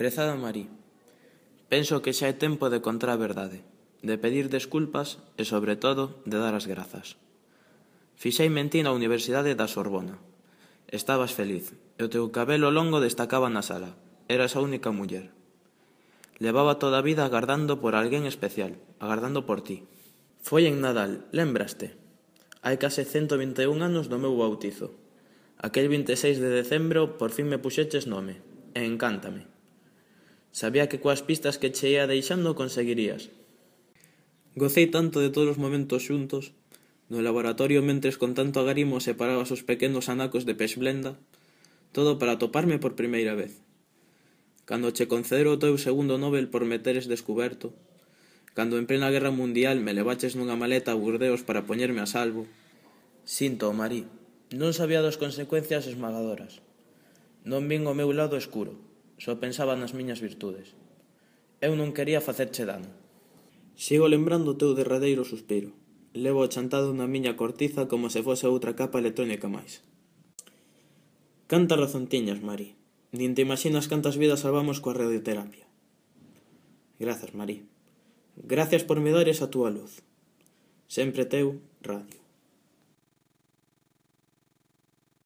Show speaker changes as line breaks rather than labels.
Prezada Marí, penso que xa é tempo de contra a verdade, de pedir desculpas e, sobre todo, de dar as grazas. Fixei mentí na Universidade da Sorbona. Estabas feliz, e o teu cabelo longo destacaba na sala. Eras a única muller. Levaba toda a vida agardando por alguén especial, agardando por ti. Foi en Nadal, lembraste? Hai case 121 anos do meu bautizo. Aquel 26 de decembro por fin me puxeches nome, e encántame. Sabía que coas pistas que che ia deixando conseguirías.
Gocei tanto
de todos os momentos xuntos, no laboratorio mentres con tanto agarimo separaba os pequenos anacos de blenda, todo para toparme por primeira vez. Cando che concedero o teu segundo Nobel por meteres descuberto, cando en plena guerra mundial me levaches nunha maleta a Burdeos para poñerme a salvo. Sinto, Marí, non sabía das consecuencias esmagadoras. Non vin o meu lado escuro só pensaba nas miñas virtudes. Eu non quería facerche dano. Sigo lembrando o teu derradeiro suspiro. Levo achantado na miña cortiza como se fose outra capa electrónica máis. Canta razón tiñas, Mari. Nin te imaginas cantas vidas salvamos coa radioterapia. Grazas, Mari. Gracias por me dar a túa luz. Sempre teu, radio.